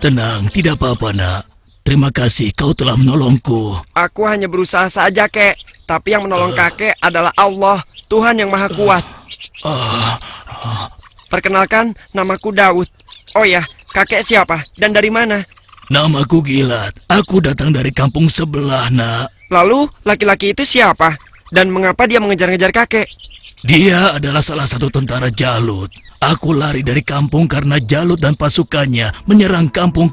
Tenang, tidak apa-apa, nak. Terima kasih kau telah menolongku. Aku hanya berusaha saja, kek. Tapi yang menolong uh, kakek adalah Allah, Tuhan yang Maha Kuat. Uh, uh, Perkenalkan, namaku Daud. Oh ya, kakek siapa dan dari mana? Namaku Gilat. Aku datang dari kampung sebelah, nak. Lalu, laki-laki itu siapa? Dan mengapa dia mengejar-ngejar kakek? Dia adalah salah satu tentara Jalut. Aku lari dari kampung karena Jalut dan pasukannya menyerang kampung